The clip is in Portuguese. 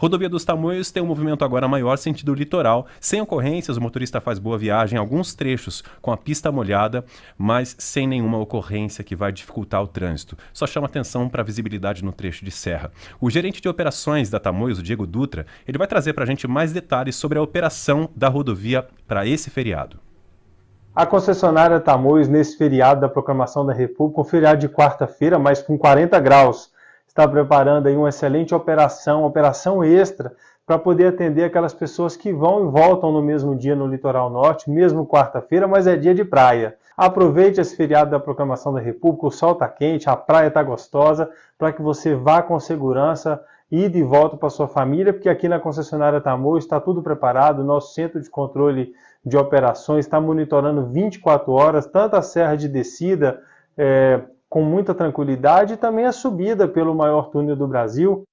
Rodovia dos Tamoios tem um movimento agora maior sentido litoral. Sem ocorrências, o motorista faz boa viagem alguns trechos com a pista molhada, mas sem nenhuma ocorrência que vai dificultar o trânsito. Só chama atenção para a visibilidade no trecho de serra. O gerente de operações da Tamoios, o Diego Dutra, ele vai trazer para a gente mais detalhes sobre a operação da rodovia para esse feriado. A concessionária Tamoios, nesse feriado da proclamação da República, um feriado de quarta-feira, mas com 40 graus está preparando aí uma excelente operação, operação extra, para poder atender aquelas pessoas que vão e voltam no mesmo dia no litoral norte, mesmo quarta-feira, mas é dia de praia. Aproveite esse feriado da Proclamação da República, o sol está quente, a praia está gostosa, para que você vá com segurança e de volta para sua família, porque aqui na concessionária Tamor está tudo preparado, nosso centro de controle de operações está monitorando 24 horas, tanto a serra de descida, é, com muita tranquilidade e também a subida pelo maior túnel do Brasil,